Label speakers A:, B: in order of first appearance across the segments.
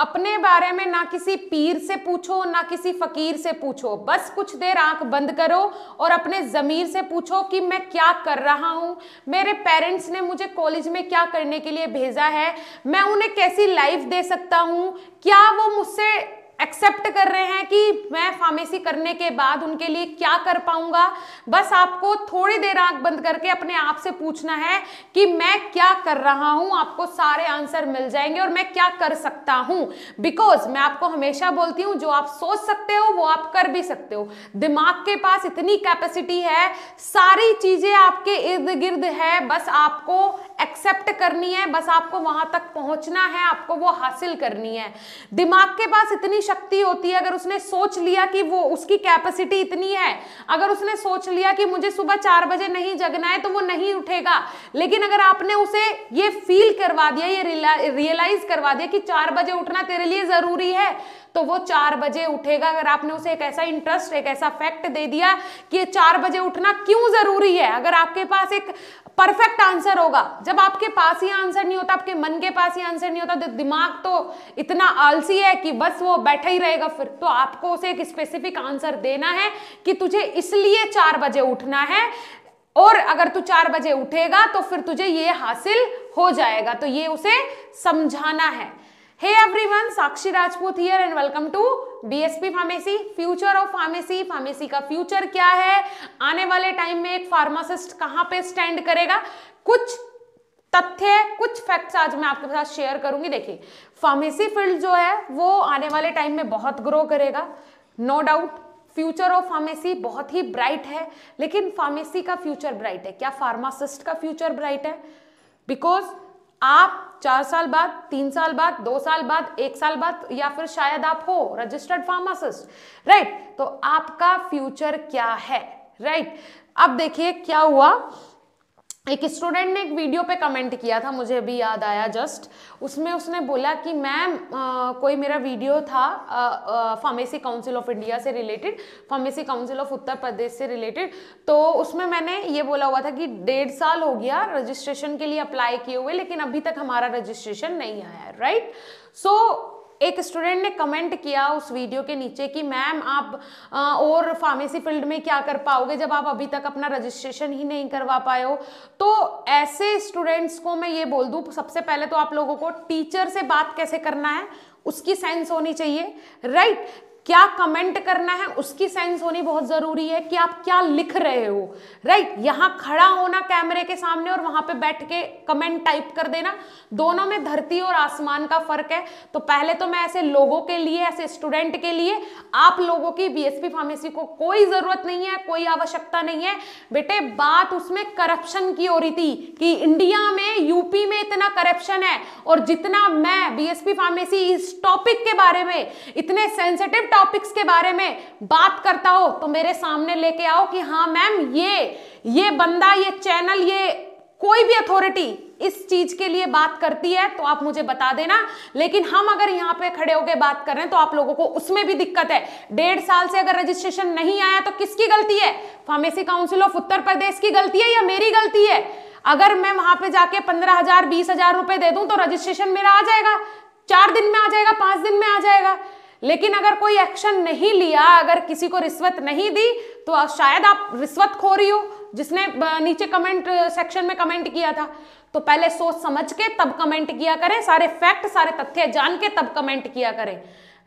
A: अपने बारे में ना किसी पीर से पूछो ना किसी फकीर से पूछो बस कुछ देर आंख बंद करो और अपने ज़मीर से पूछो कि मैं क्या कर रहा हूँ मेरे पेरेंट्स ने मुझे कॉलेज में क्या करने के लिए भेजा है मैं उन्हें कैसी लाइफ दे सकता हूँ क्या वो मुझसे एक्सेप्ट कर रहे हैं कि मैं फार्मेसी करने के बाद उनके लिए क्या कर पाऊंगा बस आपको थोड़ी देर आंख बंद करके अपने आप से पूछना है कि मैं क्या कर रहा हूं आपको सारे आंसर मिल जाएंगे और मैं क्या कर सकता हूं बिकॉज मैं आपको हमेशा बोलती हूं जो आप सोच सकते हो वो आप कर भी सकते हो दिमाग के पास इतनी कैपेसिटी है सारी चीजें आपके इर्द गिर्द है बस आपको एक्सेप्ट करनी है बस आपको वहां तक पहुंचना है आपको वो हासिल करनी है दिमाग के पास इतनी शक्ति होती है अगर उसने सोच लिया कि वो उसकी कैपेसिटी इतनी है अगर उसने सोच लिया कि मुझे सुबह चार बजे नहीं जगना है तो वो नहीं उठेगा लेकिन अगर आपने उसे ये फील करवा दिया ये रियलाइज करवा दिया कि चार बजे उठना तेरे लिए जरूरी है तो वो चार बजे उठेगा अगर आपने उसे एक ऐसा इंटरेस्ट एक ऐसा फैक्ट दे दिया कि चार बजे उठना क्यों जरूरी है अगर आपके पास एक परफेक्ट आंसर होगा जब आपके पास ही आंसर नहीं होता आपके मन के पास ही आंसर नहीं होता तो दिमाग तो इतना आलसी है कि बस वो बैठा ही रहेगा फिर तो आपको उसे एक स्पेसिफिक आंसर देना है कि तुझे इसलिए चार बजे उठना है और अगर तू चार बजे उठेगा तो फिर तुझे ये हासिल हो जाएगा तो ये उसे समझाना है hey everyone Sakshi Rajput here and welcome to BSP pharmacy future of pharmacy pharmacy का फ्यूचर क्या है आने वाले टाइम में एक फार्मासिस्ट कहाँ पे स्टैंड करेगा कुछ तथ्य कुछ फैक्ट्स आज मैं आपके साथ शेयर करूंगी देखिए फार्मेसी फील्ड जो है वो आने वाले टाइम में बहुत ग्रो करेगा no doubt future of pharmacy बहुत ही ब्राइट है लेकिन फार्मेसी का फ्यूचर ब्राइट है क्या फार्मासिस्ट का फ्यूचर ब्राइट है बिकॉज आप चार साल बाद तीन साल बाद दो साल बाद एक साल बाद या फिर शायद आप हो रजिस्टर्ड फार्मासिस्ट राइट तो आपका फ्यूचर क्या है राइट अब देखिए क्या हुआ एक स्टूडेंट ने एक वीडियो पे कमेंट किया था मुझे अभी याद आया जस्ट उसमें उसने बोला कि मैम कोई मेरा वीडियो था फार्मेसी काउंसिल ऑफ इंडिया से related pharmacy council of Uttar Pradesh से रिलेटेड तो उसमें मैंने ये बोला हुआ था कि डेढ़ साल हो गया रजिस्ट्रेशन के लिए अप्लाई किए हुए लेकिन अभी तक हमारा रजिस्ट्रेशन नहीं आया राइट सो so, एक स्टूडेंट ने कमेंट किया उस वीडियो के नीचे कि मैम आप आ, और फार्मेसी फील्ड में क्या कर पाओगे जब आप अभी तक अपना रजिस्ट्रेशन ही नहीं करवा पाए हो तो ऐसे स्टूडेंट्स को मैं ये बोल दूँ सबसे पहले तो आप लोगों को टीचर से बात कैसे करना है उसकी साइंस होनी चाहिए राइट क्या कमेंट करना है उसकी सेंस होनी बहुत ज़रूरी है कि आप क्या लिख रहे हो राइट यहां खड़ा होना कैमरे के सामने और वहां पे बैठ के कमेंट टाइप कर देना दोनों में धरती और आसमान का फ़र्क है तो पहले तो मैं ऐसे लोगों के लिए ऐसे स्टूडेंट के लिए आप लोगों की बीएसपी फार्मेसी को कोई ज़रूरत नहीं है कोई आवश्यकता नहीं है बेटे बात उसमें करप्शन की हो रही थी कि इंडिया में यूपी में इतना करप्शन है और जितना मैं बी फार्मेसी इस टॉपिक के बारे में इतने सेंसिटिव टॉपिक्स के बारे में बात करता हो तो मेरे सामने लेके आओ कि हाँ मैम ये ये बंदा ये चैनल ये कोई भी अथॉरिटी इस चीज के लिए बात करती है तो आप मुझे बता देना लेकिन हम अगर यहां पे खड़े होकर बात कर रहे हैं तो आप लोगों को उसमें भी दिक्कत है डेढ़ साल से अगर रजिस्ट्रेशन नहीं आया तो किसकी गलती है pharmacy council of Uttar Pradesh की गलती है या मेरी गलती है अगर मैं वहां पे जाके पंद्रह हजार बीस हजार रुपए दे दूं तो रजिस्ट्रेशन मेरा आ जाएगा चार दिन में आ जाएगा पांच दिन में आ जाएगा लेकिन अगर कोई एक्शन नहीं लिया अगर किसी को रिश्वत नहीं दी तो शायद आप रिश्वत खो रही हो जिसने नीचे कमेंट सेक्शन में कमेंट किया था तो पहले सोच समझ के तब कमेंट किया करें सारे फैक्ट सारे तथ्य जान के तब कमेंट किया करें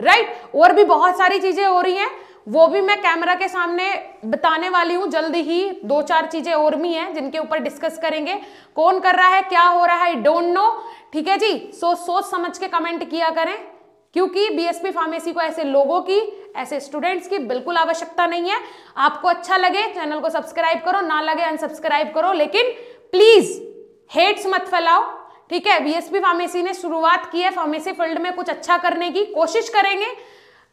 A: राइट और भी बहुत सारी चीजें हो रही हैं वो भी मैं कैमरा के सामने बताने वाली हूँ जल्दी ही दो चार चीजें और भी हैं जिनके ऊपर डिस्कस करेंगे कौन कर रहा है क्या हो रहा है डोंट नो ठीक है जी सो सोच समझ के कमेंट किया करें क्योंकि बीएसपी फार्मेसी को ऐसे लोगों की ऐसे स्टूडेंट्स की बिल्कुल आवश्यकता नहीं है आपको अच्छा लगे चैनल को सब्सक्राइब करो ना लगे अनसब्सक्राइब करो लेकिन प्लीज हेट्स मत फैलाओ ठीक है बीएसपी फार्मेसी ने शुरुआत की है फार्मेसी फील्ड में कुछ अच्छा करने की कोशिश करेंगे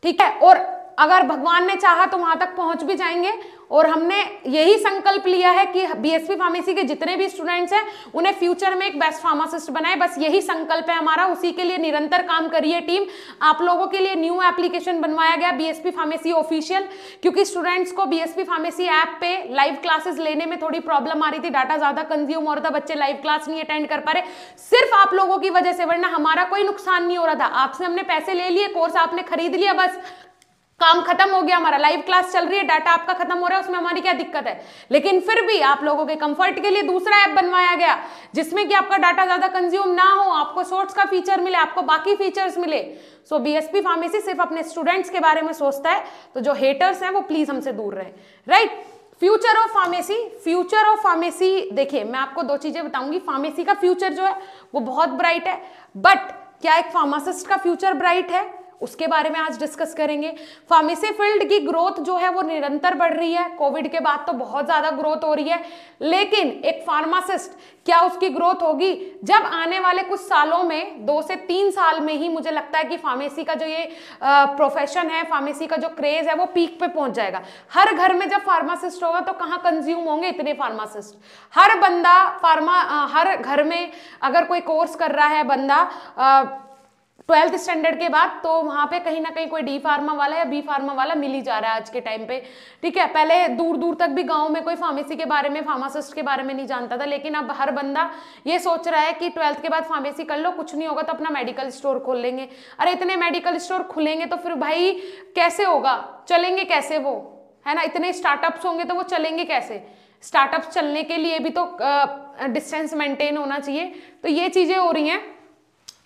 A: ठीक है और अगर भगवान ने चाहा तो वहाँ तक पहुँच भी जाएंगे और हमने यही संकल्प लिया है कि बीएसपी फार्मेसी के जितने भी स्टूडेंट्स हैं उन्हें फ्यूचर में एक बेस्ट फार्मासिस्ट बनाए बस यही संकल्प है हमारा उसी के लिए निरंतर काम करिए टीम आप लोगों के लिए न्यू एप्लीकेशन बनवाया गया बीएसपी फार्मेसी ऑफिशियल क्योंकि स्टूडेंट्स को बीएसपी फार्मेसी ऐप पे लाइव क्लासेस लेने में थोड़ी प्रॉब्लम आ रही थी डाटा ज़्यादा कंज्यूम हो रहा था बच्चे लाइव क्लास नहीं अटेंड कर पा रहे सिर्फ आप लोगों की वजह से वरना हमारा कोई नुकसान नहीं हो रहा था आपसे हमने पैसे ले लिए कोर्स आपने खरीद लिया बस काम खत्म हो गया हमारा लाइव क्लास चल रही है डाटा आपका खत्म हो रहा है उसमें हमारी क्या दिक्कत है लेकिन फिर भी आप लोगों के कंफर्ट के लिए दूसरा ऐप बनवाया गया जिसमें कि आपका डाटा ज्यादा कंज्यूम ना हो आपको शॉर्ट्स का फीचर मिले आपको बाकी फीचर्स मिले सो एस बीएसपी फार्मेसी सिर्फ अपने स्टूडेंट्स के बारे में सोचता है तो जो हेटर्स हैं वो प्लीज हमसे दूर रहे right right? Future of pharmacy future of pharmacy देखिए मैं आपको दो चीजें बताऊंगी फार्मेसी का फ्यूचर जो है वो बहुत ब्राइट है बट क्या एक फार्मासिस्ट का फ्यूचर ब्राइट है उसके बारे में आज डिस्कस करेंगे फार्मेसी फील्ड की ग्रोथ जो है वो निरंतर बढ़ रही है कोविड के बाद तो बहुत ज़्यादा ग्रोथ हो रही है लेकिन एक फार्मासिस्ट क्या उसकी ग्रोथ होगी जब आने वाले कुछ सालों में दो से तीन साल में ही मुझे लगता है कि फार्मेसी का जो ये प्रोफेशन है फार्मेसी का जो क्रेज़ है वो पीक पे पहुंच जाएगा हर घर में जब फार्मासिस्ट होगा तो कहाँ कंज्यूम होंगे इतने फार्मासिस्ट हर बंदा फार्मा हर घर में अगर कोई कोर्स कर रहा है बंदा ट्वेल्थ स्टैंडर्ड के बाद तो वहाँ पे कहीं ना कहीं कोई डी फार्मा वाला या बी फार्मा वाला मिल ही जा रहा है आज के टाइम पे ठीक है पहले दूर दूर तक भी गांव में कोई फार्मेसी के बारे में फार्मासिस्ट के बारे में नहीं जानता था लेकिन अब हर बंदा ये सोच रहा है कि ट्वेल्थ के बाद फार्मेसी कर लो कुछ नहीं होगा तो अपना मेडिकल स्टोर खोल लेंगे अरे इतने मेडिकल स्टोर खुलेंगे तो फिर भाई कैसे होगा चलेंगे कैसे वो है ना इतने स्टार्टअप्स होंगे तो वो चलेंगे कैसे स्टार्टअप्स चलने के लिए भी तो डिस्टेंस मेंटेन होना चाहिए तो ये चीज़ें हो रही हैं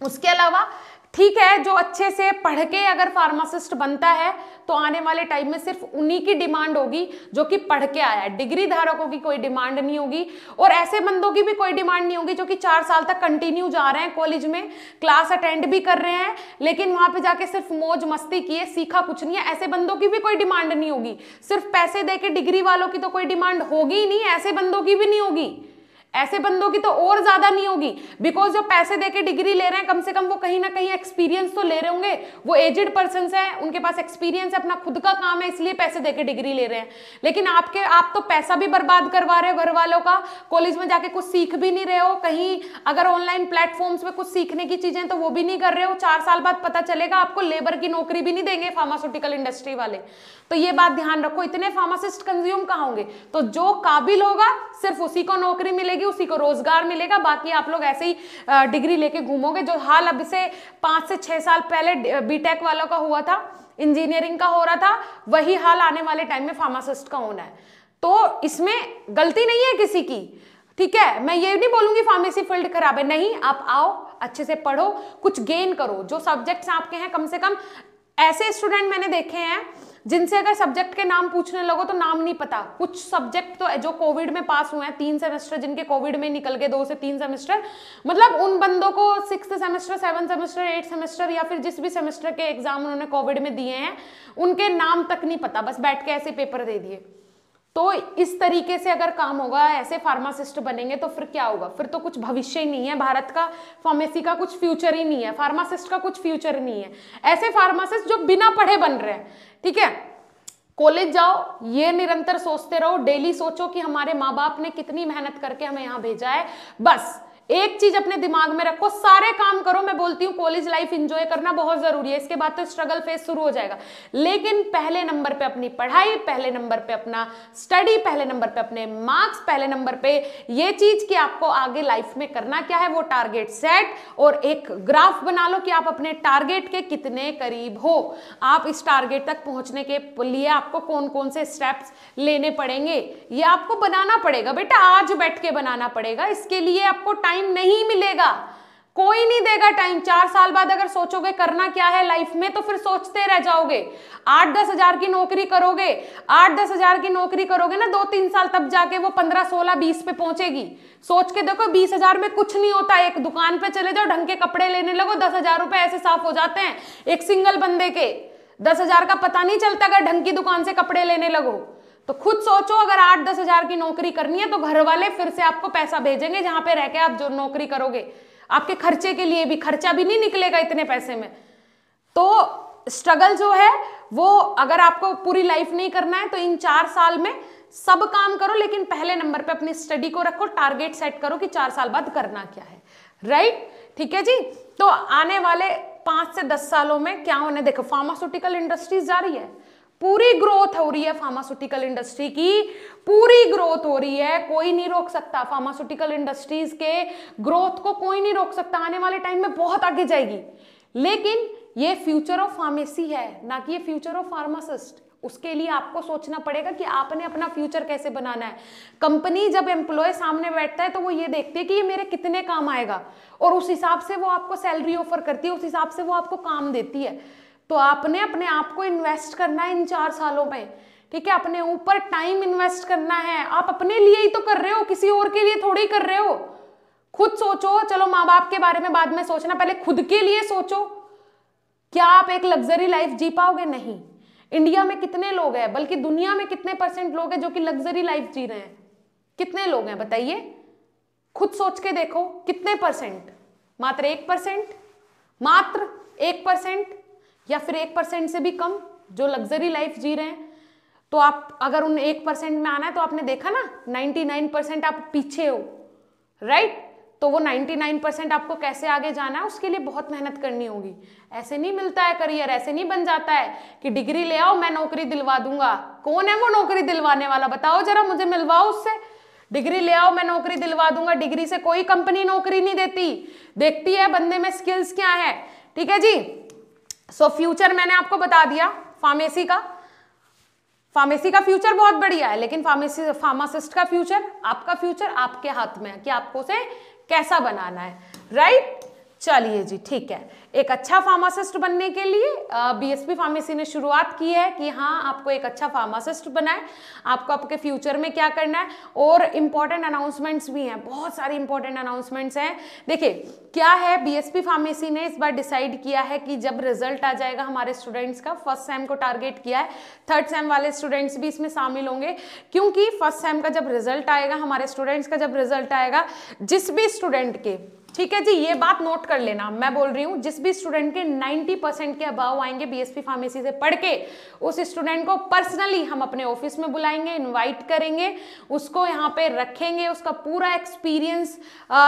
A: उसके अलावा ठीक है जो अच्छे से पढ़ के अगर फार्मासिस्ट बनता है तो आने वाले टाइम में सिर्फ उन्हीं की डिमांड होगी जो कि पढ़ के आया है डिग्री धारकों की कोई डिमांड नहीं होगी और ऐसे बंदों की भी कोई डिमांड नहीं होगी जो कि चार साल तक कंटिन्यू जा रहे हैं कॉलेज में क्लास अटेंड भी कर रहे हैं लेकिन वहां पर जाके सिर्फ मौज मस्ती किए सीखा कुछ नहीं है ऐसे बंदों की भी कोई डिमांड नहीं होगी सिर्फ पैसे दे के डिग्री वालों की तो कोई डिमांड होगी ही नहीं ऐसे बंदों की भी नहीं होगी ऐसे बंदों की तो और ज्यादा नहीं होगी बिकॉज जो पैसे देके डिग्री ले रहे हैं कम से कम वो कहीं ना कहीं एक्सपीरियंस तो ले रहे होंगे वो एजेड पर्सन है उनके पास एक्सपीरियंस है अपना खुद का काम है इसलिए पैसे देके डिग्री ले रहे हैं लेकिन आपके आप तो पैसा भी बर्बाद करवा रहे हो घर वालों का कॉलेज में जाके कुछ सीख भी नहीं रहे हो कहीं अगर ऑनलाइन प्लेटफॉर्म्स में कुछ सीखने की चीजें तो वो भी नहीं कर रहे हो चार साल बाद पता चलेगा आपको लेबर की नौकरी भी नहीं देंगे फार्मास्यूटिकल इंडस्ट्री वाले तो ये बात ध्यान रखो इतने फार्मासिस्ट कंज्यूम कहा होंगे तो जो काबिल होगा सिर्फ उसी को नौकरी मिलेगी उसी को रोजगार मिलेगा बाकी आप लोग ऐसे ही डिग्री लेके घूमोगे जो हाल अभी से पांच से छह साल पहले बीटेक वालों का हुआ था इंजीनियरिंग का हो रहा था वही हाल आने वाले टाइम में फार्मासिस्ट का होना है तो इसमें गलती नहीं है किसी की ठीक है मैं ये नहीं बोलूंगी फार्मेसी फील्ड खराब है नहीं आप आओ अच्छे से पढ़ो कुछ गेन करो जो सब्जेक्ट्स आपके हैं कम से कम ऐसे स्टूडेंट मैंने देखे हैं जिनसे अगर सब्जेक्ट के नाम पूछने लगो तो नाम नहीं पता कुछ सब्जेक्ट तो जो कोविड में पास हुए हैं तीन सेमेस्टर जिनके कोविड में निकल गए दो से तीन सेमेस्टर मतलब उन बंदों को six semester seven semester eight semester या फिर जिस भी सेमेस्टर के एग्जाम उन्होंने कोविड में दिए हैं उनके नाम तक नहीं पता बस बैठ के ऐसे पेपर दे दिए तो इस तरीके से अगर काम होगा ऐसे फार्मासिस्ट बनेंगे तो फिर क्या होगा फिर तो कुछ भविष्य ही नहीं है भारत का फार्मेसी का कुछ फ्यूचर ही नहीं है फार्मासिस्ट का कुछ फ्यूचर ही नहीं है ऐसे फार्मासिस्ट जो बिना पढ़े बन रहे हैं ठीक है कॉलेज जाओ ये निरंतर सोचते रहो डेली सोचो कि हमारे माँ बाप ने कितनी मेहनत करके हमें यहाँ भेजा है बस एक चीज अपने दिमाग में रखो सारे काम करो मैं बोलती हूँ कॉलेज लाइफ इंजॉय करना बहुत जरूरी है इसके बाद तो स्ट्रगल फेस शुरू हो जाएगा लेकिन पहले नंबर पे अपनी पढ़ाई पहले नंबर पे अपना स्टडी पहले नंबर पे अपने मार्क्स पहले नंबर पे ये चीज कि आपको आगे लाइफ में करना क्या है वो टारगेट सेट और एक ग्राफ बना लो कि आप अपने टारगेट के कितने करीब हो आप इस टारगेट तक पहुंचने के लिए आपको कौन कौन से स्टेप्स लेने पड़ेंगे ये आपको बनाना पड़ेगा बेटा आज बैठ के बनाना पड़ेगा इसके लिए आपको टाइम टाइम नहीं मिलेगा कोई नहीं देगा टाइम चार साल बाद अगर सोचोगे करना क्या है लाइफ में तो फिर सोचते रह जाओगे आठ दस हजार की नौकरी करोगे आठ दस हजार की नौकरी करोगे ना दो तीन साल तब जाके वो पंद्रह सोलह बीस पे पहुंचेगी सोच के देखो बीस हजार में कुछ नहीं होता एक दुकान पे चले जाओ ढंग के कपड़े लेने लगो दस हजार रुपए ऐसे साफ हो जाते हैं एक सिंगल बंदे के दस हजार का पता नहीं चलता अगर ढंग की दुकान से कपड़े लेने लगो तो खुद सोचो अगर आठ दस हजार की नौकरी करनी है तो घर वाले फिर से आपको पैसा भेजेंगे जहां पे रह के आप जो नौकरी करोगे आपके खर्चे के लिए भी खर्चा भी नहीं निकलेगा इतने पैसे में तो स्ट्रगल जो है वो अगर आपको पूरी लाइफ नहीं करना है तो इन चार साल में सब काम करो लेकिन पहले नंबर पे अपनी स्टडी को रखो टारगेट सेट करो कि चार साल बाद करना क्या है राइट ठीक है जी तो आने वाले पांच से दस सालों में क्या होने देखो फार्मास्यूटिकल इंडस्ट्रीज जा रही है पूरी ग्रोथ हो रही है फार्मास्यूटिकल इंडस्ट्री की पूरी ग्रोथ हो रही है कोई नहीं रोक सकता फार्मास्यूटिकल इंडस्ट्रीज के ग्रोथ को कोई नहीं रोक सकता आने वाले टाइम में बहुत आगे जाएगी लेकिन ये फ्यूचर ऑफ फार्मेसी है ना कि ये फ्यूचर ऑफ फार्मासिस्ट उसके लिए आपको सोचना पड़ेगा कि आपने अपना फ्यूचर कैसे बनाना है कंपनी जब एम्प्लॉय सामने बैठता है तो वो ये देखती है कि ये मेरे कितने काम आएगा और उस हिसाब से वो आपको सैलरी ऑफर करती है उस हिसाब से वो आपको काम देती है तो आपने अपने आप को इन्वेस्ट करना है इन चार सालों में ठीक है अपने ऊपर टाइम इन्वेस्ट करना है आप अपने लिए ही तो कर रहे हो किसी और के लिए थोड़ी कर रहे हो खुद सोचो चलो माँ बाप के बारे में बाद में सोचना पहले खुद के लिए सोचो क्या आप एक लग्जरी लाइफ जी पाओगे नहीं इंडिया में कितने लोग हैं बल्कि दुनिया में कितने परसेंट लोग हैं जो कि लग्जरी लाइफ जी रहे हैं कितने लोग हैं बताइए खुद सोच के देखो कितने परसेंट मात्र एक परसेंट मात्र एक परसेंट या फिर एक परसेंट से भी कम जो लग्जरी लाइफ जी रहे हैं तो आप अगर उन एक परसेंट में आना है तो आपने देखा ना नाइन्टी नाइन परसेंट आप पीछे हो राइट तो वो नाइन्टी नाइन परसेंट आपको कैसे आगे जाना है उसके लिए बहुत मेहनत करनी होगी ऐसे नहीं मिलता है करियर ऐसे नहीं बन जाता है कि डिग्री ले आओ मैं नौकरी दिलवा दूंगा कौन है वो नौकरी दिलवाने वाला बताओ जरा मुझे मिलवाओ उससे डिग्री ले आओ मैं नौकरी दिलवा दूंगा डिग्री से कोई कंपनी नौकरी नहीं देती देखती है बंदे में स्किल्स क्या है ठीक है जी सो so, फ्यूचर मैंने आपको बता दिया फार्मेसी का फार्मेसी का फ्यूचर बहुत बढ़िया है लेकिन फार्मेसी फार्मासिस्ट का फ्यूचर आपका फ्यूचर आपके हाथ में है कि आपको उसे कैसा बनाना है राइट right? चलिए जी ठीक है एक अच्छा फार्मासिस्ट बनने के लिए बीएसपी फार्मेसी ने शुरुआत की है कि हाँ आपको एक अच्छा फार्मासिस्ट बनाए आपको आपके फ्यूचर में क्या करना है और इम्पॉर्टेंट अनाउंसमेंट्स भी हैं बहुत सारी इंपॉर्टेंट अनाउंसमेंट्स हैं देखिए क्या है बीएसपी फार्मेसी ने इस बार डिसाइड किया है कि जब रिजल्ट आ जाएगा हमारे स्टूडेंट्स का फर्स्ट सेम को टारगेट किया है थर्ड सेम वाले स्टूडेंट्स भी इसमें शामिल होंगे क्योंकि फर्स्ट सेम का जब रिजल्ट आएगा हमारे स्टूडेंट्स का जब रिजल्ट आएगा जिस भी स्टूडेंट के ठीक है जी ये बात नोट कर लेना मैं बोल रही हूँ जिस भी स्टूडेंट के 90 परसेंट के अभाव आएंगे बीएसपी फार्मेसी से पढ़ के उस स्टूडेंट को पर्सनली हम अपने ऑफिस में बुलाएंगे इनवाइट करेंगे उसको यहाँ पे रखेंगे उसका पूरा एक्सपीरियंस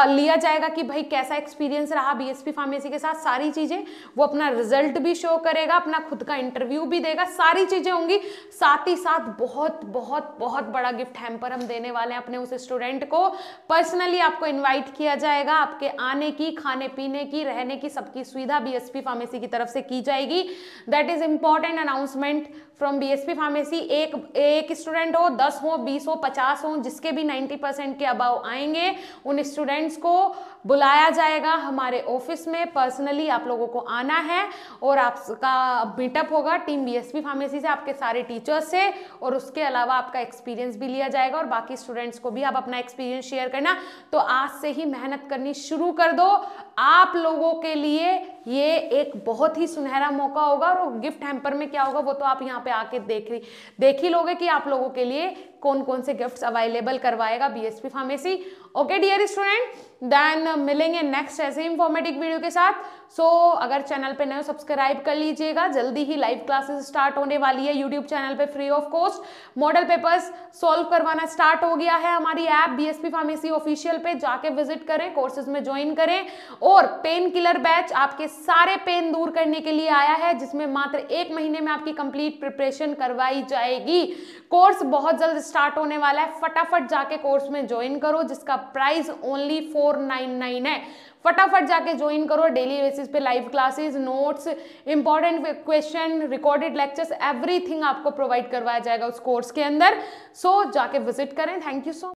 A: लिया जाएगा कि भाई कैसा एक्सपीरियंस रहा बीएसपी फार्मेसी के साथ सारी चीज़ें वो अपना रिजल्ट भी शो करेगा अपना खुद का इंटरव्यू भी देगा सारी चीज़ें होंगी साथ ही साथ बहुत बहुत बहुत बड़ा गिफ्ट हैम्पर हम देने वाले हैं अपने उस स्टूडेंट को पर्सनली आपको इन्वाइट किया जाएगा आपके आने की खाने पीने की रहने की सबकी सुविधा बीएसपी फार्मेसी की तरफ से की जाएगी that is important announcement from BSP pharmacy एक एक स्टूडेंट हो दस हो बीस हो पचास हो जिसके भी नाइन्टी परसेंट के अबाव आएंगे उन स्टूडेंट्स को बुलाया जाएगा हमारे ऑफिस में पर्सनली आप लोगों को आना है और आपका मीटअप होगा टीम बीएसपी फार्मेसी से आपके सारे टीचर्स से और उसके अलावा आपका एक्सपीरियंस भी लिया जाएगा और बाकी स्टूडेंट्स को भी आप अपना एक्सपीरियंस शेयर करना तो आज से ही मेहनत करनी शुरू शुरू कर दो आप लोगों के लिए ये एक बहुत ही सुनहरा मौका होगा और गिफ्ट हैम्पर में क्या होगा वो तो आप यहाँ पे आके देख देख ही लोगे कि आप लोगों के लिए कौन कौन से गिफ्ट्स अवेलेबल करवाएगा BSP pharmacy okay dear student then मिलेंगे नेक्स्ट ऐसे ही इंफॉर्मेटिव वीडियो के साथ सो so, अगर चैनल पे नए सब्सक्राइब कर लीजिएगा जल्दी ही लाइव क्लासेस स्टार्ट होने वाली है यूट्यूब चैनल पे free of cost model papers solve करवाना स्टार्ट हो गया है हमारी ऐप बीएसपी फार्मेसी ऑफिशियल पे जाके विजिट करें कोर्सेज में ज्वाइन करें और पेन किलर बैच आपके सारे पेन दूर करने के लिए आया है जिसमें मात्र एक महीने में आपकी कंप्लीट प्रिपरेशन करवाई जाएगी कोर्स बहुत जल्द स्टार्ट होने वाला है फटाफट जाके कोर्स में ज्वाइन करो जिसका price only four nine nine है फटाफट जाके ज्वाइन करो डेली बेसिस पे live classes notes important question recorded lectures everything आपको प्रोवाइड करवाया जाएगा उस कोर्स के अंदर सो so, जाके विजिट करें थैंक यू सो